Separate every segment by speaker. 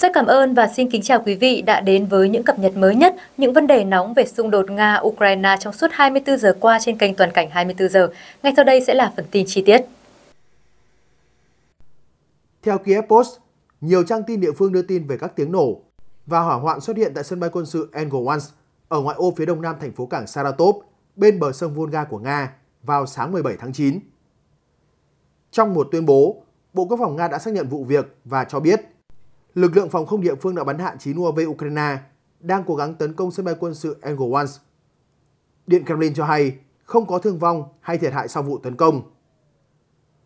Speaker 1: Rất cảm ơn và xin kính chào quý vị đã đến với những cập nhật mới nhất, những vấn đề nóng về xung đột Nga-Ukraine trong suốt 24 giờ qua trên kênh Toàn cảnh 24 giờ. Ngay sau đây sẽ là phần tin chi tiết.
Speaker 2: Theo Kiev Post, nhiều trang tin địa phương đưa tin về các tiếng nổ và hỏa hoạn xuất hiện tại sân bay quân sự Engels ở ngoại ô phía đông nam thành phố cảng Saratov, bên bờ sông Volga của Nga vào sáng 17 tháng 9. Trong một tuyên bố, Bộ Quốc phòng Nga đã xác nhận vụ việc và cho biết lực lượng phòng không địa phương đã bắn hạ 9 UAV Ukraine đang cố gắng tấn công sân bay quân sự Engel One. Điện Kremlin cho hay không có thương vong hay thiệt hại sau vụ tấn công.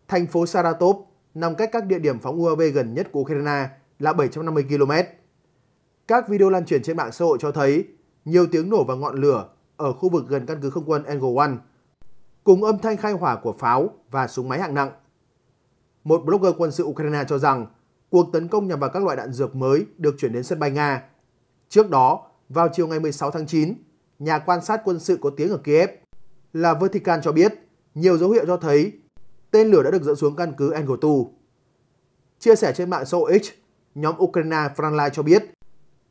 Speaker 2: Thành phố Saratov nằm cách các địa điểm phóng UAV gần nhất của Ukraine là 750 km. Các video lan truyền trên mạng xã hội cho thấy nhiều tiếng nổ và ngọn lửa ở khu vực gần căn cứ không quân Engel One, cùng âm thanh khai hỏa của pháo và súng máy hạng nặng. Một blogger quân sự Ukraine cho rằng cuộc tấn công nhằm vào các loại đạn dược mới được chuyển đến sân bay Nga. Trước đó, vào chiều ngày 16 tháng 9, nhà quan sát quân sự có tiếng ở Kiev là Vatican cho biết nhiều dấu hiệu cho thấy tên lửa đã được dẫn xuống căn cứ Engel Chia sẻ trên mạng xã hội X, nhóm Ukraine Frontline cho biết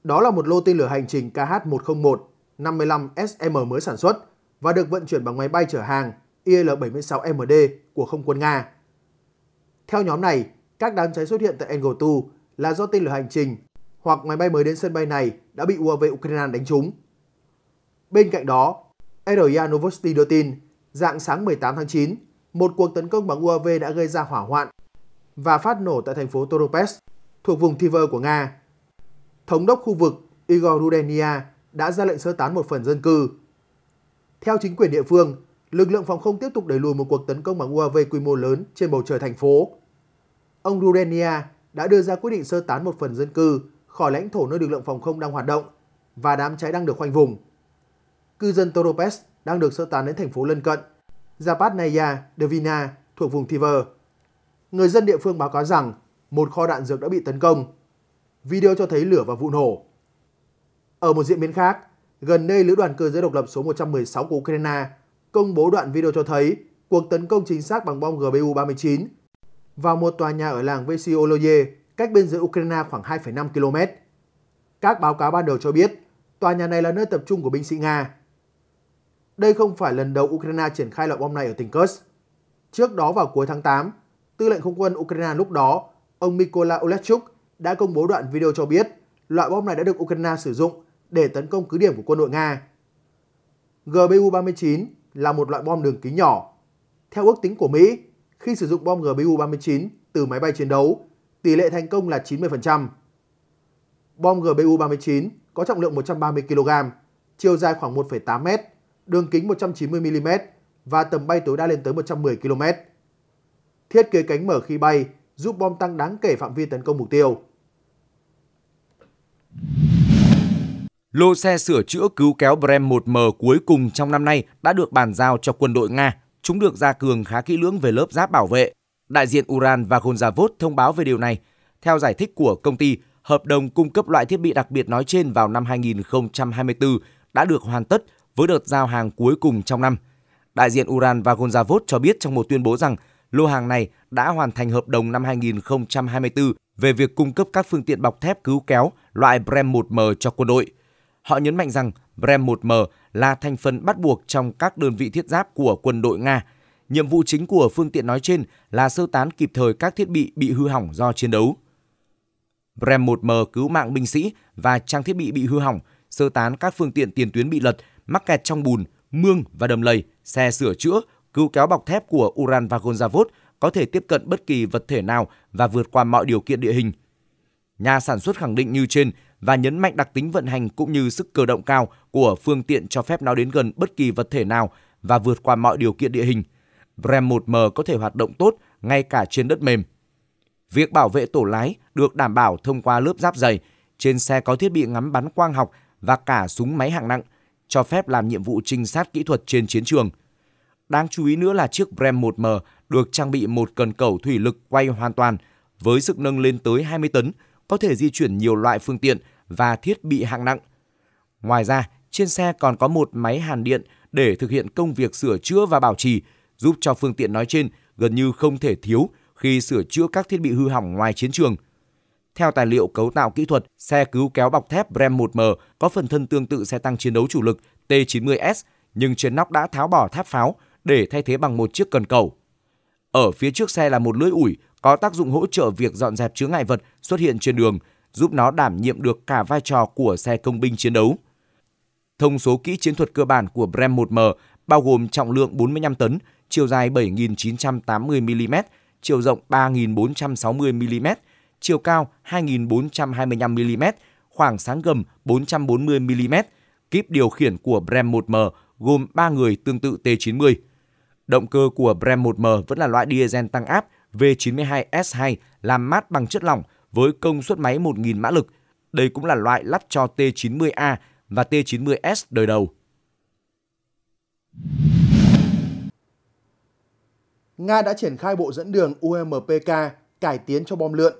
Speaker 2: đó là một lô tên lửa hành trình KH-101 55 SM mới sản xuất và được vận chuyển bằng máy bay chở hàng IL-76MD của không quân Nga. Theo nhóm này, các đám cháy xuất hiện tại Engel là do tên lửa hành trình hoặc máy bay mới đến sân bay này đã bị UAV Ukraine đánh trúng. Bên cạnh đó, RIA Novosti đưa tin, dạng sáng 18 tháng 9, một cuộc tấn công bằng UAV đã gây ra hỏa hoạn và phát nổ tại thành phố Toropets, thuộc vùng Tver của Nga. Thống đốc khu vực Igor Rudenia đã ra lệnh sơ tán một phần dân cư. Theo chính quyền địa phương, lực lượng phòng không tiếp tục đẩy lùi một cuộc tấn công bằng UAV quy mô lớn trên bầu trời thành phố ông Rudenia đã đưa ra quyết định sơ tán một phần dân cư khỏi lãnh thổ nơi lực lượng phòng không đang hoạt động và đám cháy đang được khoanh vùng. Cư dân Toropes đang được sơ tán đến thành phố lân cận Zapadnaya Devina thuộc vùng Tiver. Người dân địa phương báo cáo rằng một kho đạn dược đã bị tấn công. Video cho thấy lửa và vụ nổ. Ở một diễn biến khác, gần đây lữ đoàn cơ giới độc lập số 116 của Ukraine công bố đoạn video cho thấy cuộc tấn công chính xác bằng bom GBU-39 vào một tòa nhà ở làng Vesioloye, cách biên giới Ukraine khoảng 2,5 km. Các báo cáo ban đầu cho biết, tòa nhà này là nơi tập trung của binh sĩ Nga. Đây không phải lần đầu Ukraine triển khai loại bom này ở tỉnh Kursk. Trước đó vào cuối tháng 8, tư lệnh không quân Ukraine lúc đó, ông Mykola Olechuk đã công bố đoạn video cho biết loại bom này đã được Ukraine sử dụng để tấn công cứ điểm của quân đội Nga. GBU-39 là một loại bom đường kính nhỏ. Theo ước tính của Mỹ, khi sử dụng bom GBU-39 từ máy bay chiến đấu, tỷ lệ thành công là 90%. Bom GBU-39 có trọng lượng 130 kg, chiều dài khoảng 1,8 m, đường kính 190 mm và tầm bay tối đa lên tới 110 km. Thiết kế cánh mở khi bay giúp bom tăng đáng kể phạm vi tấn công mục tiêu.
Speaker 3: Lô xe sửa chữa cứu kéo Brem 1M cuối cùng trong năm nay đã được bàn giao cho quân đội Nga chúng được gia cường khá kỹ lưỡng về lớp giáp bảo vệ. Đại diện Uran và Gonzavot thông báo về điều này. Theo giải thích của công ty, hợp đồng cung cấp loại thiết bị đặc biệt nói trên vào năm 2024 đã được hoàn tất với đợt giao hàng cuối cùng trong năm. Đại diện Uran và Gonzavot cho biết trong một tuyên bố rằng lô hàng này đã hoàn thành hợp đồng năm 2024 về việc cung cấp các phương tiện bọc thép cứu kéo loại Brem 1M cho quân đội. Họ nhấn mạnh rằng BREM-1M là thành phần bắt buộc trong các đơn vị thiết giáp của quân đội Nga. Nhiệm vụ chính của phương tiện nói trên là sơ tán kịp thời các thiết bị bị hư hỏng do chiến đấu. BREM-1M cứu mạng binh sĩ và trang thiết bị bị hư hỏng, sơ tán các phương tiện tiền tuyến bị lật, mắc kẹt trong bùn, mương và đầm lầy, xe sửa chữa, cứu kéo bọc thép của Uran và Gonzavod có thể tiếp cận bất kỳ vật thể nào và vượt qua mọi điều kiện địa hình. Nhà sản xuất khẳng định như trên và nhấn mạnh đặc tính vận hành cũng như sức cơ động cao của phương tiện cho phép nó đến gần bất kỳ vật thể nào và vượt qua mọi điều kiện địa hình. Brem 1M có thể hoạt động tốt ngay cả trên đất mềm. Việc bảo vệ tổ lái được đảm bảo thông qua lớp giáp dày, trên xe có thiết bị ngắm bắn quang học và cả súng máy hạng nặng, cho phép làm nhiệm vụ trinh sát kỹ thuật trên chiến trường. Đáng chú ý nữa là chiếc Brem 1M được trang bị một cần cẩu thủy lực quay hoàn toàn với sức nâng lên tới 20 tấn – có thể di chuyển nhiều loại phương tiện và thiết bị hạng nặng. Ngoài ra, trên xe còn có một máy hàn điện để thực hiện công việc sửa chữa và bảo trì, giúp cho phương tiện nói trên gần như không thể thiếu khi sửa chữa các thiết bị hư hỏng ngoài chiến trường. Theo tài liệu cấu tạo kỹ thuật, xe cứu kéo bọc thép Brem 1M có phần thân tương tự xe tăng chiến đấu chủ lực T-90S, nhưng trên nóc đã tháo bỏ tháp pháo để thay thế bằng một chiếc cần cầu. Ở phía trước xe là một lưỡi ủi có tác dụng hỗ trợ việc dọn dẹp chứa ngại vật xuất hiện trên đường, giúp nó đảm nhiệm được cả vai trò của xe công binh chiến đấu. Thông số kỹ chiến thuật cơ bản của Brem 1M bao gồm trọng lượng 45 tấn, chiều dài 7.980 mm, chiều rộng 3.460 mm, chiều cao 2.425 mm, khoảng sáng gầm 440 mm. Kíp điều khiển của Brem 1M gồm 3 người tương tự T90. Động cơ của Brem 1M vẫn là loại diesel tăng áp V92S2 làm mát bằng chất lỏng với công suất máy 1.000 mã lực. Đây cũng là loại lắp cho T90A và T90S đời đầu.
Speaker 2: Nga đã triển khai bộ dẫn đường UMPK cải tiến cho bom lượn,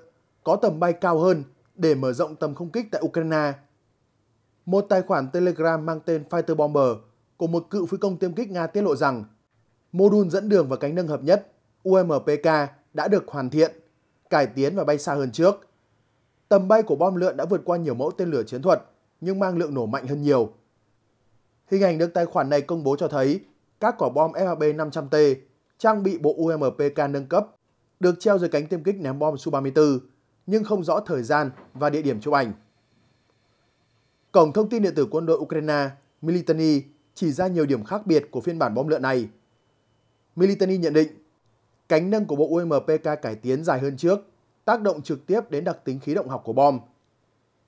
Speaker 2: có tầm bay cao hơn để mở rộng tầm không kích tại Ukraine. Một tài khoản Telegram mang tên Fighter Bomber của một cựu phi công tiêm kích Nga tiết lộ rằng mô đun dẫn đường và cánh nâng hợp nhất UMPK đã được hoàn thiện, cải tiến và bay xa hơn trước. Tầm bay của bom lượn đã vượt qua nhiều mẫu tên lửa chiến thuật, nhưng mang lượng nổ mạnh hơn nhiều. Hình ảnh được tài khoản này công bố cho thấy các quả bom FAB 500T trang bị bộ UMPK nâng cấp được treo dưới cánh tiêm kích ném bom Su-34, nhưng không rõ thời gian và địa điểm chụp ảnh. Cổng thông tin điện tử quân đội Ukraine, Militany, chỉ ra nhiều điểm khác biệt của phiên bản bom lượn này. Militany nhận định Cánh nâng của bộ UMPK cải tiến dài hơn trước, tác động trực tiếp đến đặc tính khí động học của bom.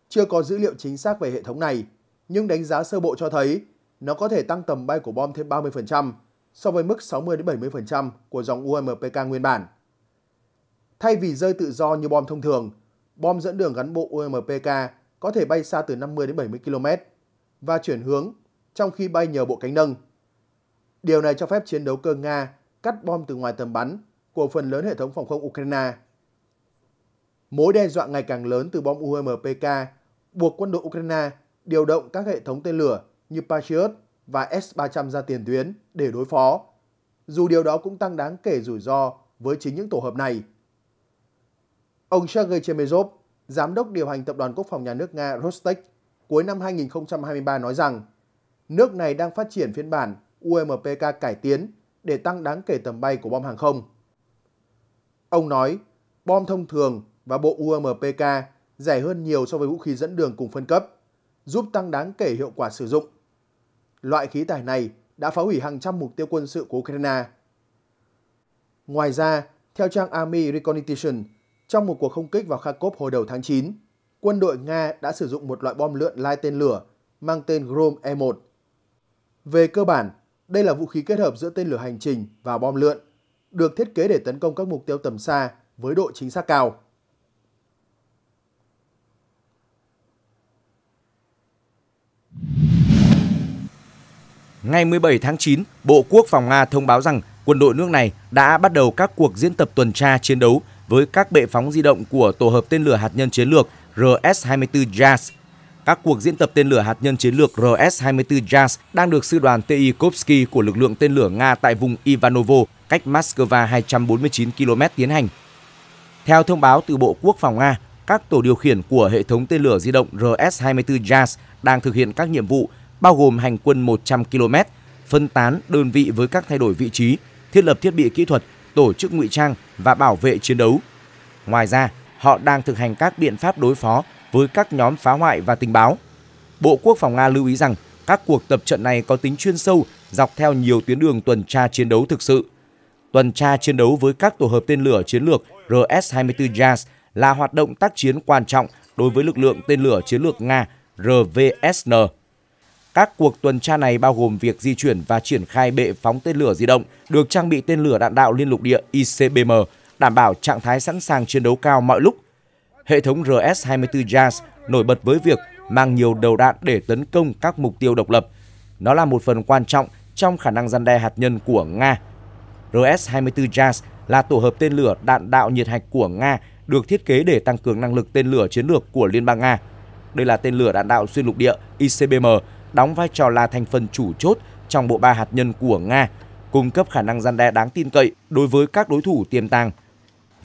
Speaker 2: Chưa có dữ liệu chính xác về hệ thống này, nhưng đánh giá sơ bộ cho thấy nó có thể tăng tầm bay của bom thêm 30% so với mức 60-70% của dòng UMPK nguyên bản. Thay vì rơi tự do như bom thông thường, bom dẫn đường gắn bộ UMPK có thể bay xa từ 50 đến 70 km và chuyển hướng trong khi bay nhờ bộ cánh nâng. Điều này cho phép chiến đấu cơ Nga cắt bom từ ngoài tầm bắn của phần lớn hệ thống phòng không Ukraine. Mối đe dọa ngày càng lớn từ bom UMPK buộc quân đội Ukraine điều động các hệ thống tên lửa như Patriot và S-300 ra tiền tuyến để đối phó, dù điều đó cũng tăng đáng kể rủi ro với chính những tổ hợp này. Ông Sergei Chemezov, Giám đốc điều hành Tập đoàn Quốc phòng Nhà nước Nga Rostec cuối năm 2023 nói rằng nước này đang phát triển phiên bản UMPK cải tiến để tăng đáng kể tầm bay của bom hàng không. Ông nói, bom thông thường và bộ UMPK rẻ hơn nhiều so với vũ khí dẫn đường cùng phân cấp, giúp tăng đáng kể hiệu quả sử dụng. Loại khí tài này đã phá hủy hàng trăm mục tiêu quân sự của Ukraine. Ngoài ra, theo trang Army Reconnaissance, trong một cuộc không kích vào Kharkov hồi đầu tháng 9, quân đội Nga đã sử dụng một loại bom lượn lai tên lửa mang tên Grom E-1. Về cơ bản, đây là vũ khí kết hợp giữa tên lửa hành trình và bom lượn được thiết kế để tấn công các mục tiêu tầm xa với độ chính xác cao.
Speaker 3: Ngày 17 tháng 9, Bộ Quốc phòng Nga thông báo rằng quân đội nước này đã bắt đầu các cuộc diễn tập tuần tra chiến đấu với các bệ phóng di động của tổ hợp tên lửa hạt nhân chiến lược RS-24 JAS các cuộc diễn tập tên lửa hạt nhân chiến lược RS-24 JAS đang được sư đoàn TI Kopsky của lực lượng tên lửa Nga tại vùng Ivanovo, cách Moscow 249 km tiến hành. Theo thông báo từ Bộ Quốc phòng Nga, các tổ điều khiển của hệ thống tên lửa di động RS-24 JAS đang thực hiện các nhiệm vụ bao gồm hành quân 100 km, phân tán đơn vị với các thay đổi vị trí, thiết lập thiết bị kỹ thuật, tổ chức ngụy trang và bảo vệ chiến đấu. Ngoài ra, họ đang thực hành các biện pháp đối phó với các nhóm phá hoại và tình báo. Bộ Quốc phòng Nga lưu ý rằng các cuộc tập trận này có tính chuyên sâu dọc theo nhiều tuyến đường tuần tra chiến đấu thực sự. Tuần tra chiến đấu với các tổ hợp tên lửa chiến lược RS-24 JAS là hoạt động tác chiến quan trọng đối với lực lượng tên lửa chiến lược Nga RVSN. Các cuộc tuần tra này bao gồm việc di chuyển và triển khai bệ phóng tên lửa di động được trang bị tên lửa đạn đạo liên lục địa ICBM, đảm bảo trạng thái sẵn sàng chiến đấu cao mọi lúc Hệ thống RS-24 JAS nổi bật với việc mang nhiều đầu đạn để tấn công các mục tiêu độc lập. Nó là một phần quan trọng trong khả năng gian đe hạt nhân của Nga. RS-24 JAS là tổ hợp tên lửa đạn đạo nhiệt hạch của Nga được thiết kế để tăng cường năng lực tên lửa chiến lược của Liên bang Nga. Đây là tên lửa đạn đạo xuyên lục địa ICBM, đóng vai trò là thành phần chủ chốt trong bộ ba hạt nhân của Nga, cung cấp khả năng gian đe đáng tin cậy đối với các đối thủ tiềm tàng.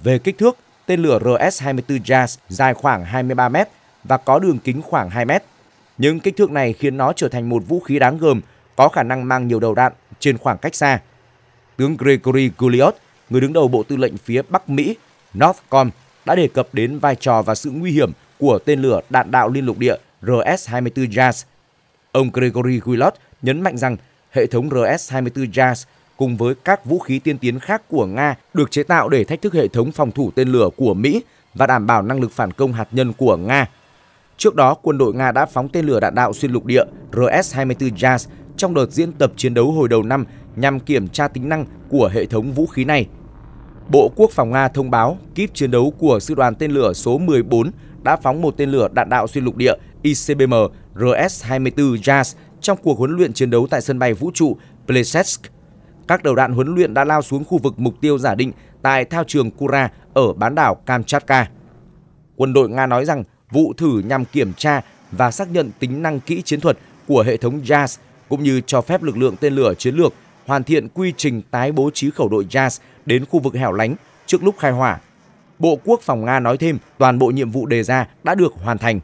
Speaker 3: Về kích thước, tên lửa RS-24 Jazz dài khoảng 23 mét và có đường kính khoảng 2 mét. Những kích thước này khiến nó trở thành một vũ khí đáng gờm, có khả năng mang nhiều đầu đạn trên khoảng cách xa. Tướng Gregory Gulliot, người đứng đầu Bộ Tư lệnh phía Bắc Mỹ, Northcom, đã đề cập đến vai trò và sự nguy hiểm của tên lửa đạn đạo liên lục địa RS-24 Jazz. Ông Gregory Gulliot nhấn mạnh rằng hệ thống RS-24 Jazz cùng với các vũ khí tiên tiến khác của Nga được chế tạo để thách thức hệ thống phòng thủ tên lửa của Mỹ và đảm bảo năng lực phản công hạt nhân của Nga. Trước đó, quân đội Nga đã phóng tên lửa đạn đạo xuyên lục địa RS-24 Jazz trong đợt diễn tập chiến đấu hồi đầu năm nhằm kiểm tra tính năng của hệ thống vũ khí này. Bộ Quốc phòng Nga thông báo kíp chiến đấu của sư đoàn tên lửa số 14 đã phóng một tên lửa đạn đạo xuyên lục địa ICBM RS-24 Jazz trong cuộc huấn luyện chiến đấu tại sân bay vũ trụ Plesetsk các đầu đạn huấn luyện đã lao xuống khu vực mục tiêu giả định tại thao trường Kura ở bán đảo Kamchatka. Quân đội Nga nói rằng vụ thử nhằm kiểm tra và xác nhận tính năng kỹ chiến thuật của hệ thống JAS cũng như cho phép lực lượng tên lửa chiến lược hoàn thiện quy trình tái bố trí khẩu đội JAS đến khu vực hẻo lánh trước lúc khai hỏa. Bộ Quốc phòng Nga nói thêm toàn bộ nhiệm vụ đề ra đã được hoàn thành.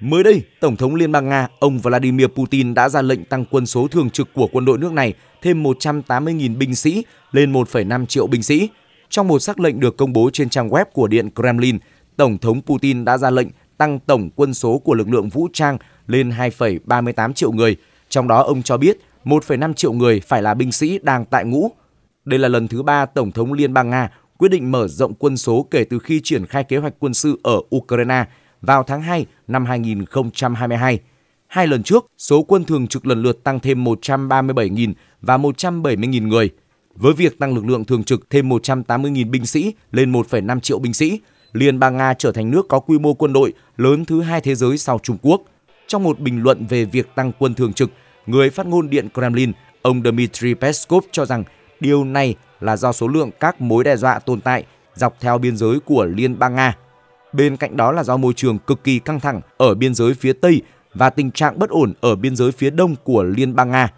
Speaker 3: Mới đây, Tổng thống Liên bang Nga ông Vladimir Putin đã ra lệnh tăng quân số thường trực của quân đội nước này thêm 180.000 binh sĩ lên 1,5 triệu binh sĩ. Trong một sắc lệnh được công bố trên trang web của Điện Kremlin, Tổng thống Putin đã ra lệnh tăng tổng quân số của lực lượng vũ trang lên 2,38 triệu người. Trong đó ông cho biết 1,5 triệu người phải là binh sĩ đang tại ngũ. Đây là lần thứ ba Tổng thống Liên bang Nga quyết định mở rộng quân số kể từ khi triển khai kế hoạch quân sự ở Ukraine – vào tháng 2 năm 2022. Hai lần trước, số quân thường trực lần lượt tăng thêm 137.000 và 170.000 người. Với việc tăng lực lượng thường trực thêm 180.000 binh sĩ lên 1,5 triệu binh sĩ, Liên bang Nga trở thành nước có quy mô quân đội lớn thứ hai thế giới sau Trung Quốc. Trong một bình luận về việc tăng quân thường trực, người phát ngôn Điện Kremlin, ông Dmitry Peskov cho rằng điều này là do số lượng các mối đe dọa tồn tại dọc theo biên giới của Liên bang Nga Bên cạnh đó là do môi trường cực kỳ căng thẳng ở biên giới phía Tây và tình trạng bất ổn ở biên giới phía Đông của Liên bang Nga.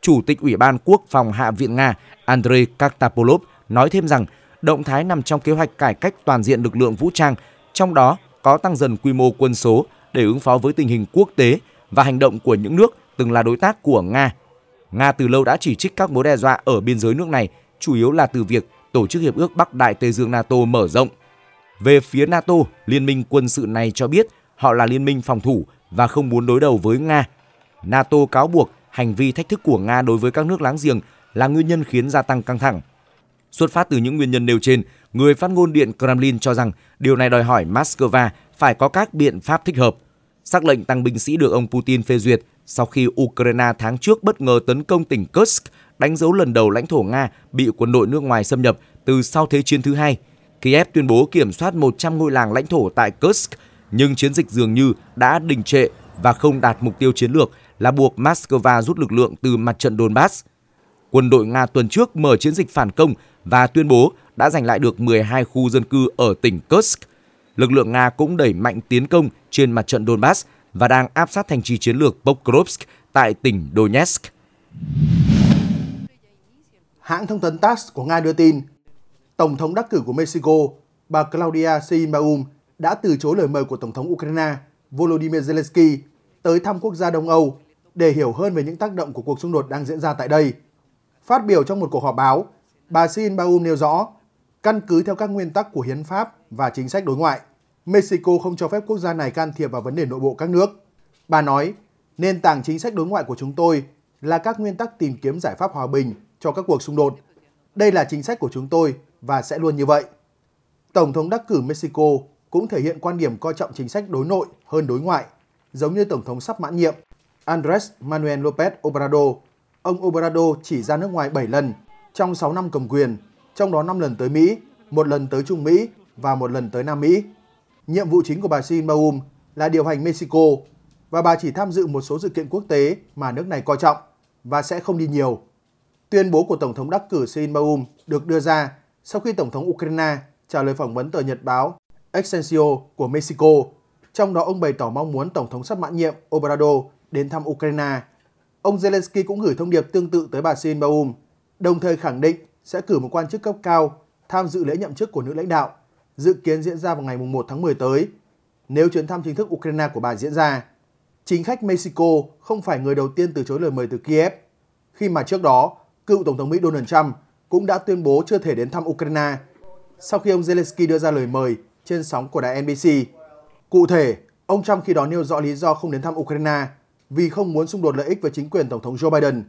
Speaker 3: Chủ tịch Ủy ban Quốc phòng Hạ viện Nga Andrei Kartapolov nói thêm rằng động thái nằm trong kế hoạch cải cách toàn diện lực lượng vũ trang, trong đó có tăng dần quy mô quân số để ứng phó với tình hình quốc tế và hành động của những nước từng là đối tác của Nga. Nga từ lâu đã chỉ trích các mối đe dọa ở biên giới nước này, chủ yếu là từ việc tổ chức hiệp ước Bắc Đại Tây Dương NATO mở rộng về phía NATO, liên minh quân sự này cho biết họ là liên minh phòng thủ và không muốn đối đầu với Nga. NATO cáo buộc hành vi thách thức của Nga đối với các nước láng giềng là nguyên nhân khiến gia tăng căng thẳng. Xuất phát từ những nguyên nhân nêu trên, người phát ngôn Điện Kremlin cho rằng điều này đòi hỏi Moscow phải có các biện pháp thích hợp. Sắc lệnh tăng binh sĩ được ông Putin phê duyệt sau khi Ukraine tháng trước bất ngờ tấn công tỉnh Kursk, đánh dấu lần đầu lãnh thổ Nga bị quân đội nước ngoài xâm nhập từ sau Thế chiến thứ hai – Kiev tuyên bố kiểm soát 100 ngôi làng lãnh thổ tại Kursk, nhưng chiến dịch dường như đã đình trệ và không đạt mục tiêu chiến lược là buộc Moscow rút lực lượng từ mặt trận Donbass. Quân đội Nga tuần trước mở chiến dịch phản công và tuyên bố đã giành lại được 12 khu dân cư ở tỉnh Kursk. Lực lượng Nga cũng đẩy mạnh tiến công trên mặt trận Donbass và đang áp sát thành trì chiến lược Pokrovsk tại tỉnh Donetsk.
Speaker 2: Hãng thông tấn TASS của Nga đưa tin, Tổng thống đắc cử của Mexico, bà Claudia Sheinbaum đã từ chối lời mời của Tổng thống Ukraine Volodymyr Zelensky tới thăm quốc gia Đông Âu để hiểu hơn về những tác động của cuộc xung đột đang diễn ra tại đây. Phát biểu trong một cuộc họp báo, bà Sheinbaum nêu rõ, căn cứ theo các nguyên tắc của hiến pháp và chính sách đối ngoại, Mexico không cho phép quốc gia này can thiệp vào vấn đề nội bộ các nước. Bà nói, nền tảng chính sách đối ngoại của chúng tôi là các nguyên tắc tìm kiếm giải pháp hòa bình cho các cuộc xung đột. Đây là chính sách của chúng tôi và sẽ luôn như vậy. Tổng thống đắc cử Mexico cũng thể hiện quan điểm coi trọng chính sách đối nội hơn đối ngoại, giống như Tổng thống sắp mãn nhiệm Andrés Manuel López Obrador. Ông Obrador chỉ ra nước ngoài 7 lần trong 6 năm cầm quyền, trong đó 5 lần tới Mỹ, một lần tới Trung Mỹ và một lần tới Nam Mỹ. Nhiệm vụ chính của bà Sheinbaum là điều hành Mexico và bà chỉ tham dự một số sự kiện quốc tế mà nước này coi trọng và sẽ không đi nhiều. Tuyên bố của Tổng thống đắc cử Sheinbaum được đưa ra sau khi Tổng thống Ukraine trả lời phỏng vấn tờ Nhật báo Excelsior của Mexico, trong đó ông bày tỏ mong muốn Tổng thống sắp mãn nhiệm Obrador đến thăm Ukraine. Ông Zelensky cũng gửi thông điệp tương tự tới bà Sin đồng thời khẳng định sẽ cử một quan chức cấp cao tham dự lễ nhậm chức của nữ lãnh đạo, dự kiến diễn ra vào ngày 1 tháng 10 tới, nếu chuyến thăm chính thức Ukraine của bà diễn ra. Chính khách Mexico không phải người đầu tiên từ chối lời mời từ Kiev, khi mà trước đó, cựu Tổng thống Mỹ Donald Trump cũng đã tuyên bố chưa thể đến thăm Ukraine sau khi ông Zelensky đưa ra lời mời trên sóng của đài NBC. Cụ thể, ông Trump khi đó nêu rõ lý do không đến thăm Ukraine vì không muốn xung đột lợi ích với chính quyền Tổng thống Joe Biden.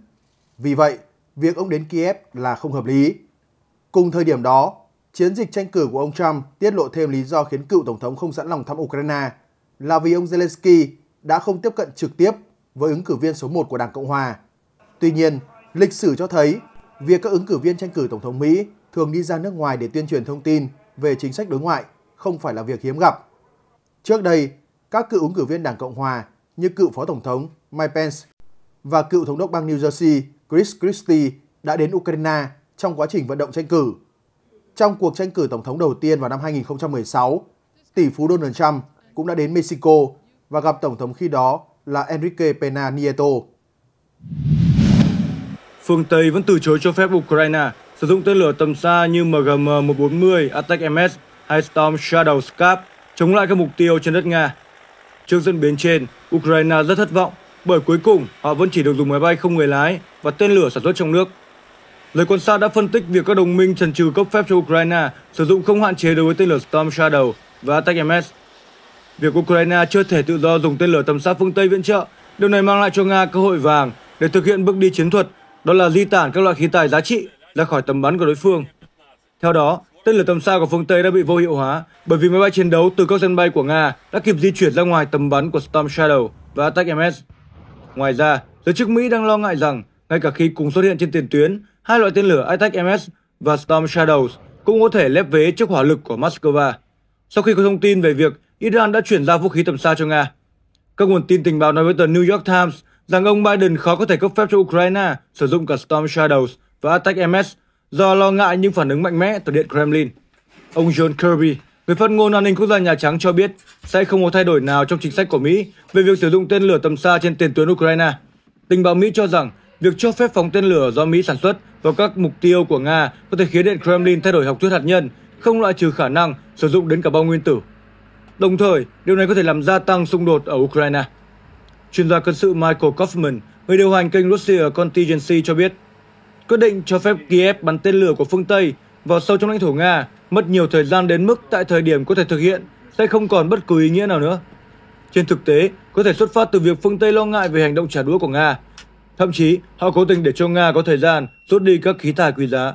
Speaker 2: Vì vậy, việc ông đến Kiev là không hợp lý. Cùng thời điểm đó, chiến dịch tranh cử của ông Trump tiết lộ thêm lý do khiến cựu Tổng thống không sẵn lòng thăm Ukraine là vì ông Zelensky đã không tiếp cận trực tiếp với ứng cử viên số 1 của Đảng Cộng Hòa. Tuy nhiên, lịch sử cho thấy Việc các ứng cử viên tranh cử Tổng thống Mỹ thường đi ra nước ngoài để tuyên truyền thông tin về chính sách đối ngoại không phải là việc hiếm gặp. Trước đây, các cựu ứng cử viên Đảng Cộng Hòa như cựu Phó Tổng thống Mike Pence và cựu Thống đốc bang New Jersey Chris Christie đã đến Ukraine trong quá trình vận động tranh cử. Trong cuộc tranh cử Tổng thống đầu tiên vào năm 2016, tỷ phú Donald Trump cũng đã đến Mexico và gặp Tổng thống khi đó là Enrique Pena Nieto
Speaker 1: phương Tây vẫn từ chối cho phép Ukraine sử dụng tên lửa tầm xa như MGM-140 Attack-MS hay Storm Shadow Scarp chống lại các mục tiêu trên đất Nga. Trước diễn biến trên, Ukraine rất thất vọng bởi cuối cùng họ vẫn chỉ được dùng máy bay không người lái và tên lửa sản xuất trong nước. Lời quan sát đã phân tích việc các đồng minh trần trừ cấp phép cho Ukraine sử dụng không hạn chế đối với tên lửa Storm Shadow và Attack-MS. Việc Ukraine chưa thể tự do dùng tên lửa tầm xa phương Tây viện trợ, điều này mang lại cho Nga cơ hội vàng để thực hiện bước đi chiến thuật đó là di tản các loại khí tài giá trị ra khỏi tầm bắn của đối phương. Theo đó, tên lửa tầm xa của phương Tây đã bị vô hiệu hóa bởi vì máy bay chiến đấu từ các sân bay của Nga đã kịp di chuyển ra ngoài tầm bắn của Storm Shadow và Attack MS. Ngoài ra, giới chức Mỹ đang lo ngại rằng ngay cả khi cùng xuất hiện trên tiền tuyến, hai loại tên lửa Attack MS và Storm Shadows cũng có thể lép vế trước hỏa lực của Moscow. Sau khi có thông tin về việc Iran đã chuyển giao vũ khí tầm xa cho Nga, các nguồn tin tình báo nói với tờ New York Times rằng ông Biden khó có thể cấp phép cho Ukraine sử dụng cả Storm Shadows và Attack MS do lo ngại những phản ứng mạnh mẽ từ Điện Kremlin. Ông John Kirby, người phát ngôn an ninh quốc gia Nhà Trắng cho biết sẽ không có thay đổi nào trong chính sách của Mỹ về việc sử dụng tên lửa tầm xa trên tiền tuyến Ukraine. Tình báo Mỹ cho rằng việc cho phép phóng tên lửa do Mỹ sản xuất vào các mục tiêu của Nga có thể khiến Điện Kremlin thay đổi học thuyết hạt nhân, không loại trừ khả năng sử dụng đến cả bom nguyên tử. Đồng thời, điều này có thể làm gia tăng xung đột ở Ukraine. Chuyên gia quân sự Michael Kaufman, người điều hành kênh Russia Contingency cho biết, quyết định cho phép Kiev bắn tên lửa của phương Tây vào sâu trong lãnh thổ Nga mất nhiều thời gian đến mức tại thời điểm có thể thực hiện sẽ không còn bất cứ ý nghĩa nào nữa. Trên thực tế, có thể xuất phát từ việc phương Tây lo ngại về hành động trả đũa của Nga. Thậm chí, họ cố tình để cho Nga có thời gian rút đi các khí tài quý giá.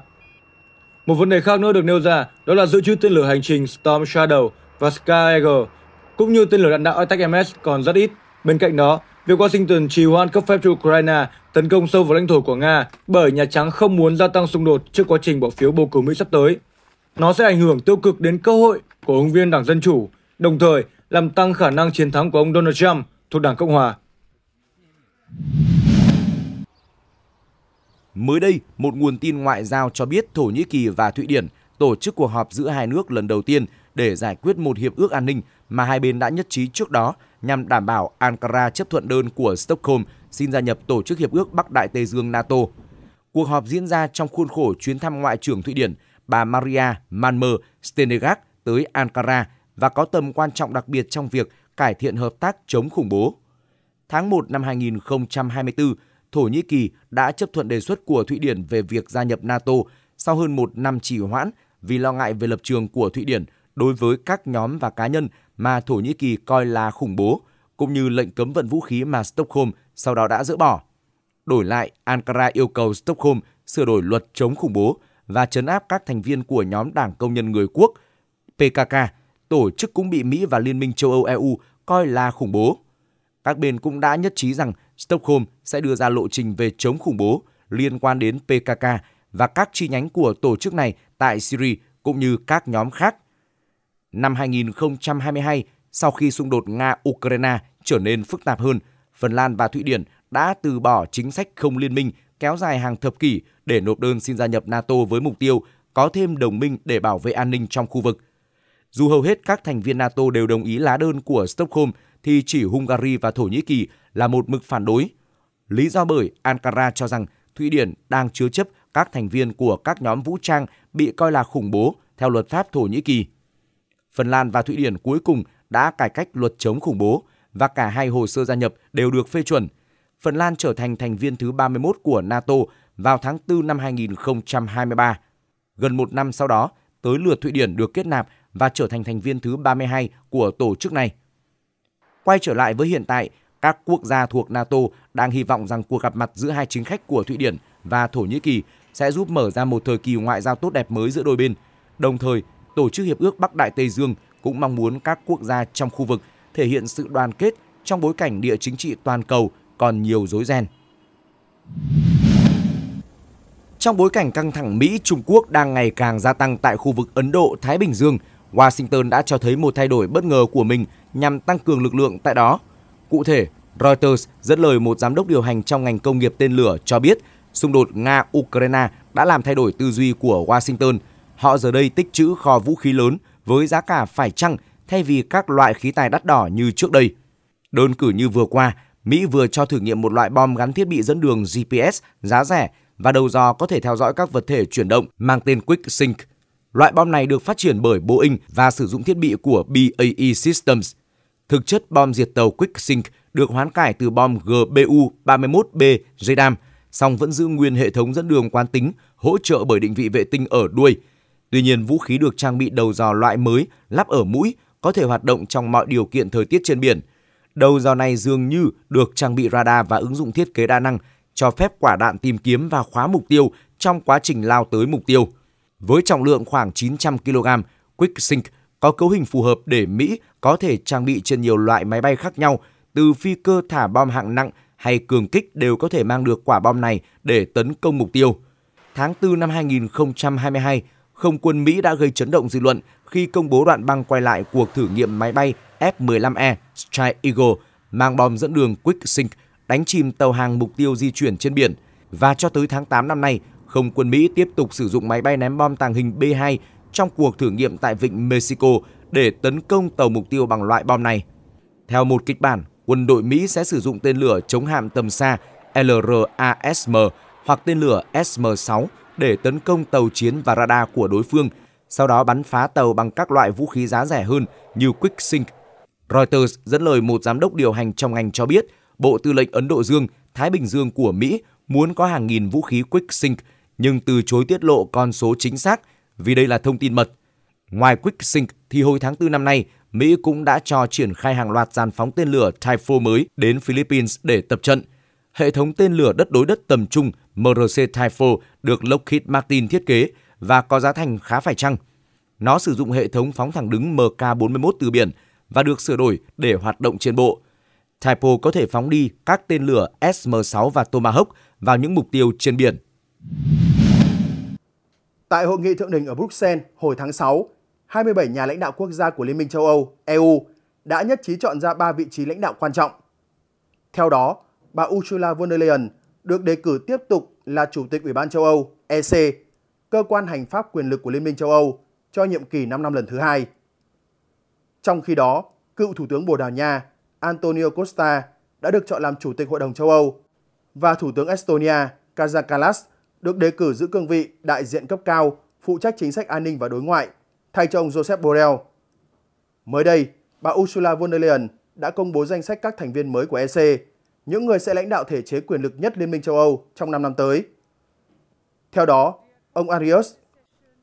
Speaker 1: Một vấn đề khác nữa được nêu ra đó là dự trữ tên lửa hành trình Storm Shadow và Sky Eagle, cũng như tên lửa đạn đạo Attack MS còn rất ít. Bên cạnh đó, Việc Washington trì hoãn cấp phép cho Ukraine tấn công sâu vào lãnh thổ của Nga bởi Nhà Trắng không muốn gia tăng xung đột trước quá trình bỏ phiếu bầu cử Mỹ sắp tới. Nó sẽ ảnh hưởng tiêu cực đến cơ hội của ứng viên Đảng Dân Chủ, đồng thời làm tăng khả năng chiến thắng của ông Donald Trump thuộc Đảng
Speaker 3: Cộng Hòa. Mới đây, một nguồn tin ngoại giao cho biết Thổ Nhĩ Kỳ và Thụy Điển tổ chức cuộc họp giữa hai nước lần đầu tiên để giải quyết một hiệp ước an ninh mà hai bên đã nhất trí trước đó nhằm đảm bảo Ankara chấp thuận đơn của Stockholm xin gia nhập Tổ chức Hiệp ước Bắc Đại Tây Dương NATO. Cuộc họp diễn ra trong khuôn khổ chuyến thăm ngoại trưởng Thụy Điển bà Maria Malmer Stenegat tới Ankara và có tầm quan trọng đặc biệt trong việc cải thiện hợp tác chống khủng bố. Tháng 1 năm 2024, Thổ Nhĩ Kỳ đã chấp thuận đề xuất của Thụy Điển về việc gia nhập NATO sau hơn một năm trì hoãn vì lo ngại về lập trường của Thụy Điển đối với các nhóm và cá nhân mà Thổ Nhĩ Kỳ coi là khủng bố, cũng như lệnh cấm vận vũ khí mà Stockholm sau đó đã dỡ bỏ. Đổi lại, Ankara yêu cầu Stockholm sửa đổi luật chống khủng bố và chấn áp các thành viên của nhóm Đảng Công nhân Người Quốc, PKK, tổ chức cũng bị Mỹ và Liên minh châu Âu EU coi là khủng bố. Các bên cũng đã nhất trí rằng Stockholm sẽ đưa ra lộ trình về chống khủng bố liên quan đến PKK và các chi nhánh của tổ chức này tại Syria cũng như các nhóm khác Năm 2022, sau khi xung đột Nga-Ukraine trở nên phức tạp hơn, Phần Lan và Thụy Điển đã từ bỏ chính sách không liên minh kéo dài hàng thập kỷ để nộp đơn xin gia nhập NATO với mục tiêu có thêm đồng minh để bảo vệ an ninh trong khu vực. Dù hầu hết các thành viên NATO đều đồng ý lá đơn của Stockholm thì chỉ Hungary và Thổ Nhĩ Kỳ là một mực phản đối. Lý do bởi Ankara cho rằng Thụy Điển đang chứa chấp các thành viên của các nhóm vũ trang bị coi là khủng bố theo luật pháp Thổ Nhĩ Kỳ. Phần Lan và Thụy Điển cuối cùng đã cải cách luật chống khủng bố và cả hai hồ sơ gia nhập đều được phê chuẩn. Phần Lan trở thành thành viên thứ 31 của NATO vào tháng 4 năm 2023. Gần một năm sau đó, tới lượt Thụy Điển được kết nạp và trở thành thành viên thứ 32 của tổ chức này. Quay trở lại với hiện tại, các quốc gia thuộc NATO đang hy vọng rằng cuộc gặp mặt giữa hai chính khách của Thụy Điển và Thổ Nhĩ Kỳ sẽ giúp mở ra một thời kỳ ngoại giao tốt đẹp mới giữa đôi bên, đồng thời Tổ chức Hiệp ước Bắc Đại Tây Dương cũng mong muốn các quốc gia trong khu vực thể hiện sự đoàn kết trong bối cảnh địa chính trị toàn cầu còn nhiều rối ren. Trong bối cảnh căng thẳng Mỹ-Trung Quốc đang ngày càng gia tăng tại khu vực Ấn Độ-Thái Bình Dương, Washington đã cho thấy một thay đổi bất ngờ của mình nhằm tăng cường lực lượng tại đó. Cụ thể, Reuters dẫn lời một giám đốc điều hành trong ngành công nghiệp tên lửa cho biết xung đột Nga-Ukraine đã làm thay đổi tư duy của Washington – Họ giờ đây tích trữ kho vũ khí lớn với giá cả phải chăng thay vì các loại khí tài đắt đỏ như trước đây. Đơn cử như vừa qua, Mỹ vừa cho thử nghiệm một loại bom gắn thiết bị dẫn đường GPS giá rẻ và đầu dò có thể theo dõi các vật thể chuyển động mang tên Quick Sync. Loại bom này được phát triển bởi Boeing và sử dụng thiết bị của BAE Systems. Thực chất bom diệt tàu Quick Sync được hoán cải từ bom GBU-31B JDAM, song vẫn giữ nguyên hệ thống dẫn đường quán tính, hỗ trợ bởi định vị vệ tinh ở đuôi – Tuy nhiên, vũ khí được trang bị đầu dò loại mới lắp ở mũi có thể hoạt động trong mọi điều kiện thời tiết trên biển. Đầu dò này dường như được trang bị radar và ứng dụng thiết kế đa năng cho phép quả đạn tìm kiếm và khóa mục tiêu trong quá trình lao tới mục tiêu. Với trọng lượng khoảng 900 kg, QuickSync có cấu hình phù hợp để Mỹ có thể trang bị trên nhiều loại máy bay khác nhau, từ phi cơ thả bom hạng nặng hay cường kích đều có thể mang được quả bom này để tấn công mục tiêu. Tháng 4 năm 2022, không quân Mỹ đã gây chấn động dư luận khi công bố đoạn băng quay lại cuộc thử nghiệm máy bay F-15E Strike Eagle mang bom dẫn đường Quick đánh chìm tàu hàng mục tiêu di chuyển trên biển. Và cho tới tháng 8 năm nay, không quân Mỹ tiếp tục sử dụng máy bay ném bom tàng hình B-2 trong cuộc thử nghiệm tại vịnh Mexico để tấn công tàu mục tiêu bằng loại bom này. Theo một kịch bản, quân đội Mỹ sẽ sử dụng tên lửa chống hạm tầm xa LRASM hoặc tên lửa SM-6 để tấn công tàu chiến và radar của đối phương, sau đó bắn phá tàu bằng các loại vũ khí giá rẻ hơn như Quick Sync. Reuters dẫn lời một giám đốc điều hành trong ngành cho biết, Bộ Tư lệnh Ấn Độ Dương, Thái Bình Dương của Mỹ muốn có hàng nghìn vũ khí Quick Sync nhưng từ chối tiết lộ con số chính xác vì đây là thông tin mật. Ngoài Quick Sync thì hồi tháng 4 năm nay, Mỹ cũng đã cho triển khai hàng loạt giàn phóng tên lửa Typhoon mới đến Philippines để tập trận hệ thống tên lửa đất đối đất tầm trung MRC Typho được Lockheed Martin thiết kế và có giá thành khá phải chăng. Nó sử dụng hệ thống phóng thẳng đứng MK41 từ biển và được sửa đổi để hoạt động trên bộ. Typho có thể phóng đi các tên lửa SM-6 và Tomahawk vào những mục tiêu trên biển.
Speaker 2: Tại hội nghị thượng đỉnh ở Bruxelles hồi tháng 6, 27 nhà lãnh đạo quốc gia của Liên minh châu Âu, EU đã nhất trí chọn ra 3 vị trí lãnh đạo quan trọng. Theo đó, bà Ursula von der Leyen được đề cử tiếp tục là Chủ tịch Ủy ban châu Âu EC, cơ quan hành pháp quyền lực của Liên minh châu Âu, cho nhiệm kỳ 5 năm lần thứ hai. Trong khi đó, cựu Thủ tướng Bồ Đào Nha Antonio Costa đã được chọn làm Chủ tịch Hội đồng châu Âu và Thủ tướng Estonia Kaja Kallas được đề cử giữ cương vị đại diện cấp cao phụ trách chính sách an ninh và đối ngoại thay cho ông Joseph Borrell. Mới đây, bà Ursula von der Leyen đã công bố danh sách các thành viên mới của EC những người sẽ lãnh đạo thể chế quyền lực nhất Liên minh châu Âu trong 5 năm tới. Theo đó, ông Arius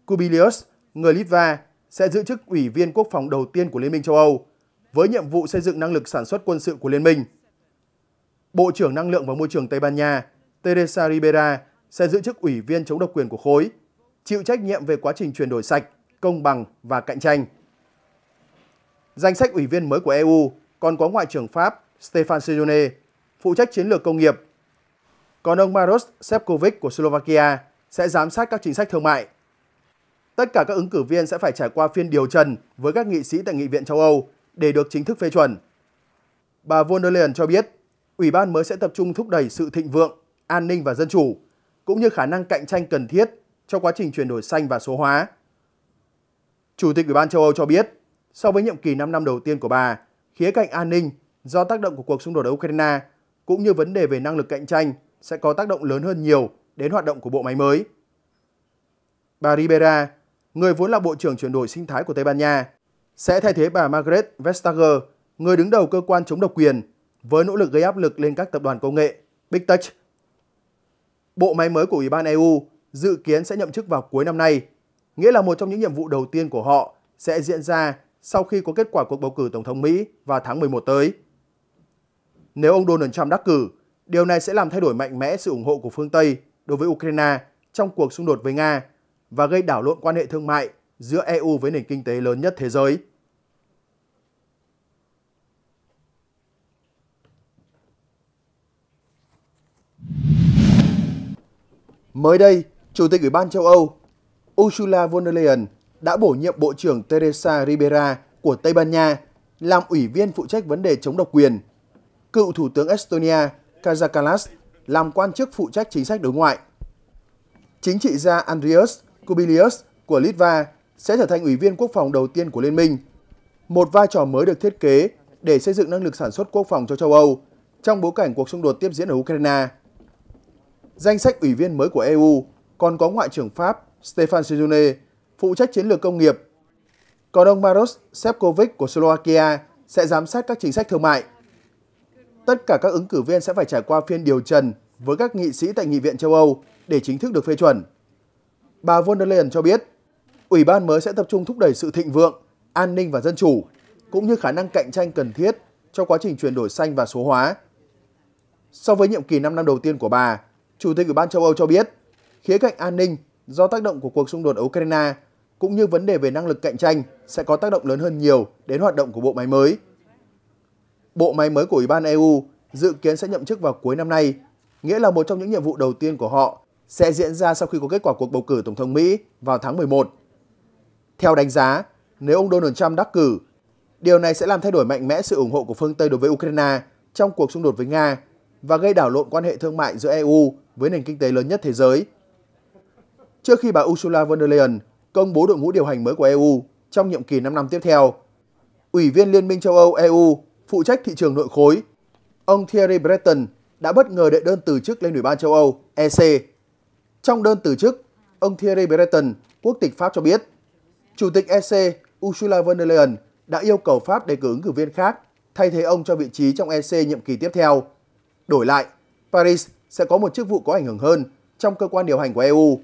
Speaker 2: Kubilius, người Litva, sẽ giữ chức Ủy viên Quốc phòng đầu tiên của Liên minh châu Âu, với nhiệm vụ xây dựng năng lực sản xuất quân sự của Liên minh. Bộ trưởng Năng lượng và Môi trường Tây Ban Nha, Teresa Ribera, sẽ giữ chức Ủy viên chống độc quyền của khối, chịu trách nhiệm về quá trình chuyển đổi sạch, công bằng và cạnh tranh. Danh sách ủy viên mới của EU còn có Ngoại trưởng Pháp Stéphane Séjourné phụ trách chiến lược công nghiệp. Còn ông Maros Sepkovic của Slovakia sẽ giám sát các chính sách thương mại. Tất cả các ứng cử viên sẽ phải trải qua phiên điều trần với các nghị sĩ tại Nghị viện châu Âu để được chính thức phê chuẩn. Bà von der Leyen cho biết, Ủy ban mới sẽ tập trung thúc đẩy sự thịnh vượng, an ninh và dân chủ, cũng như khả năng cạnh tranh cần thiết cho quá trình chuyển đổi xanh và số hóa. Chủ tịch Ủy ban châu Âu cho biết, so với nhiệm kỳ 5 năm đầu tiên của bà, khía cạnh an ninh do tác động của cuộc xung đột ở Ukraine cũng như vấn đề về năng lực cạnh tranh sẽ có tác động lớn hơn nhiều đến hoạt động của bộ máy mới. Bà Ribera, người vốn là Bộ trưởng chuyển đổi sinh thái của Tây Ban Nha, sẽ thay thế bà Margaret Vestager, người đứng đầu cơ quan chống độc quyền, với nỗ lực gây áp lực lên các tập đoàn công nghệ, Big Tech. Bộ máy mới của Ủy ban EU dự kiến sẽ nhậm chức vào cuối năm nay, nghĩa là một trong những nhiệm vụ đầu tiên của họ sẽ diễn ra sau khi có kết quả cuộc bầu cử Tổng thống Mỹ vào tháng 11 tới. Nếu ông Donald Trump đắc cử, điều này sẽ làm thay đổi mạnh mẽ sự ủng hộ của phương Tây đối với Ukraine trong cuộc xung đột với Nga và gây đảo lộn quan hệ thương mại giữa EU với nền kinh tế lớn nhất thế giới. Mới đây, Chủ tịch Ủy ban châu Âu Ursula von der Leyen đã bổ nhiệm Bộ trưởng Teresa Ribera của Tây Ban Nha làm ủy viên phụ trách vấn đề chống độc quyền cựu Thủ tướng Estonia Kazakalas làm quan chức phụ trách chính sách đối ngoại. Chính trị gia Andrius Kubilius của Litva sẽ trở thành ủy viên quốc phòng đầu tiên của Liên minh, một vai trò mới được thiết kế để xây dựng năng lực sản xuất quốc phòng cho châu Âu trong bối cảnh cuộc xung đột tiếp diễn ở Ukraine. Danh sách ủy viên mới của EU còn có Ngoại trưởng Pháp Stefan Sejourne, phụ trách chiến lược công nghiệp. Còn ông Maros Sefcovic của Slovakia sẽ giám sát các chính sách thương mại tất cả các ứng cử viên sẽ phải trải qua phiên điều trần với các nghị sĩ tại Nghị viện châu Âu để chính thức được phê chuẩn. Bà von der Leyen cho biết, Ủy ban mới sẽ tập trung thúc đẩy sự thịnh vượng, an ninh và dân chủ, cũng như khả năng cạnh tranh cần thiết cho quá trình chuyển đổi xanh và số hóa. So với nhiệm kỳ 5 năm đầu tiên của bà, Chủ tịch Ủy ban châu Âu cho biết, khía cạnh an ninh do tác động của cuộc xung đột ở Ukraine cũng như vấn đề về năng lực cạnh tranh sẽ có tác động lớn hơn nhiều đến hoạt động của bộ máy mới bộ máy mới của Ủy ban EU dự kiến sẽ nhậm chức vào cuối năm nay, nghĩa là một trong những nhiệm vụ đầu tiên của họ sẽ diễn ra sau khi có kết quả cuộc bầu cử Tổng thống Mỹ vào tháng 11. Theo đánh giá, nếu ông Donald Trump đắc cử, điều này sẽ làm thay đổi mạnh mẽ sự ủng hộ của phương Tây đối với Ukraine trong cuộc xung đột với Nga và gây đảo lộn quan hệ thương mại giữa EU với nền kinh tế lớn nhất thế giới. Trước khi bà Ursula von der Leyen công bố đội ngũ điều hành mới của EU trong nhiệm kỳ 5 năm tiếp theo, Ủy viên Liên minh châu Âu EU phụ trách thị trường nội khối, ông Thierry Breton đã bất ngờ đệ đơn từ chức lên Ủy ban châu Âu EC. Trong đơn từ chức, ông Thierry Breton, quốc tịch Pháp cho biết, Chủ tịch EC Ursula von der Leyen đã yêu cầu Pháp đề cử ứng cử viên khác thay thế ông cho vị trí trong EC nhiệm kỳ tiếp theo. Đổi lại, Paris sẽ có một chức vụ có ảnh hưởng hơn trong cơ quan điều hành của EU.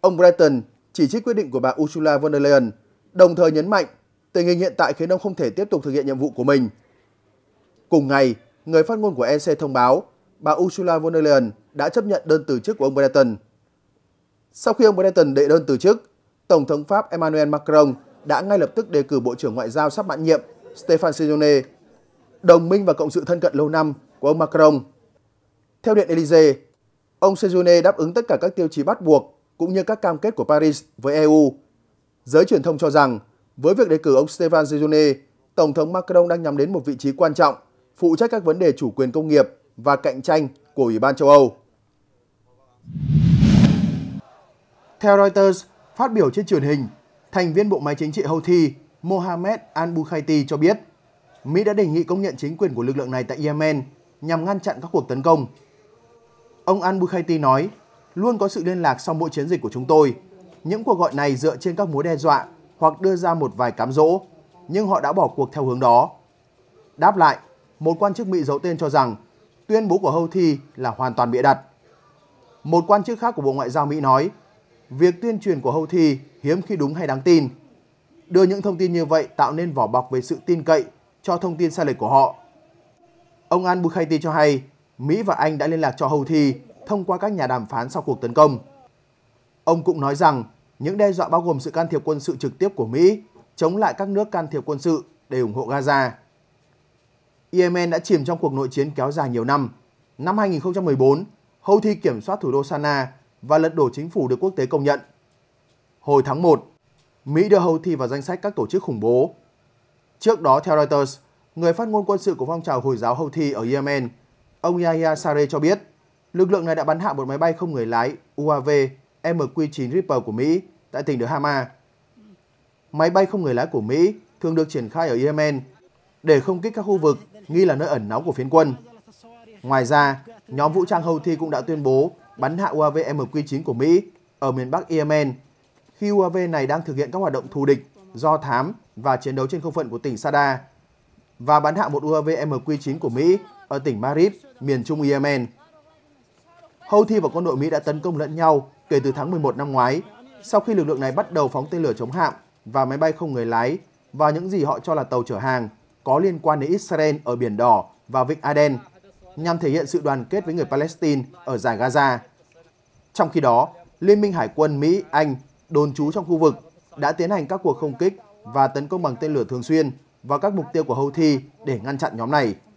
Speaker 2: Ông Breton chỉ trích quyết định của bà Ursula von der Leyen, đồng thời nhấn mạnh Tình hình hiện tại khiến ông không thể tiếp tục thực hiện nhiệm vụ của mình. Cùng ngày, người phát ngôn của EC thông báo bà Ursula von der Leyen đã chấp nhận đơn từ chức của ông Biden. Sau khi ông Biden đệ đơn từ chức, Tổng thống Pháp Emmanuel Macron đã ngay lập tức đề cử Bộ trưởng Ngoại giao sắp mãn nhiệm Stéphane Sejourné, đồng minh và cộng sự thân cận lâu năm của ông Macron. Theo Điện Élysée, ông Sejourné đáp ứng tất cả các tiêu chí bắt buộc cũng như các cam kết của Paris với EU. Giới truyền thông cho rằng với việc đề cử ông Stefan Zizone, Tổng thống Macron đang nhắm đến một vị trí quan trọng, phụ trách các vấn đề chủ quyền công nghiệp và cạnh tranh của Ủy ban châu Âu. Theo Reuters, phát biểu trên truyền hình, thành viên bộ máy chính trị thi Mohamed al-Bukhaiti cho biết, Mỹ đã đề nghị công nhận chính quyền của lực lượng này tại Yemen nhằm ngăn chặn các cuộc tấn công. Ông al-Bukhaiti nói, luôn có sự liên lạc sau mỗi chiến dịch của chúng tôi. Những cuộc gọi này dựa trên các mối đe dọa hoặc đưa ra một vài cám dỗ, nhưng họ đã bỏ cuộc theo hướng đó. Đáp lại, một quan chức Mỹ giấu tên cho rằng tuyên bố của Houthi là hoàn toàn bịa đặt. Một quan chức khác của Bộ Ngoại giao Mỹ nói, việc tuyên truyền của Houthi hiếm khi đúng hay đáng tin. Đưa những thông tin như vậy tạo nên vỏ bọc về sự tin cậy cho thông tin sai lệch của họ. Ông Al Bukhaiti cho hay, Mỹ và Anh đã liên lạc cho Houthi thông qua các nhà đàm phán sau cuộc tấn công. Ông cũng nói rằng những đe dọa bao gồm sự can thiệp quân sự trực tiếp của Mỹ, chống lại các nước can thiệp quân sự để ủng hộ Gaza. Yemen đã chìm trong cuộc nội chiến kéo dài nhiều năm. Năm 2014, Houthi kiểm soát thủ đô Sana và lật đổ chính phủ được quốc tế công nhận. Hồi tháng 1, Mỹ đưa Houthi vào danh sách các tổ chức khủng bố. Trước đó, theo Reuters, người phát ngôn quân sự của phong trào Hồi giáo Houthi ở Yemen, ông Yahya Sare cho biết, lực lượng này đã bắn hạ một máy bay không người lái UAV MQ-9 Reaper của Mỹ tại tỉnh Dahama. Máy bay không người lái của Mỹ thường được triển khai ở Yemen để không kích các khu vực nghi là nơi ẩn náu của phiến quân. Ngoài ra, nhóm vũ trang Houthi cũng đã tuyên bố bắn hạ UAV MQ-9 của Mỹ ở miền Bắc Yemen khi UAV này đang thực hiện các hoạt động thù địch, do thám và chiến đấu trên không phận của tỉnh Sada và bắn hạ một UAV MQ-9 của Mỹ ở tỉnh Marib, miền trung Yemen. Houthi và quân đội Mỹ đã tấn công lẫn nhau kể từ tháng 11 năm ngoái, sau khi lực lượng này bắt đầu phóng tên lửa chống hạm và máy bay không người lái và những gì họ cho là tàu chở hàng có liên quan đến Israel ở Biển Đỏ và Vịnh Aden nhằm thể hiện sự đoàn kết với người Palestine ở giải Gaza. Trong khi đó, Liên minh Hải quân Mỹ, Anh đồn trú trong khu vực đã tiến hành các cuộc không kích và tấn công bằng tên lửa thường xuyên vào các mục tiêu của Houthi để ngăn chặn nhóm này.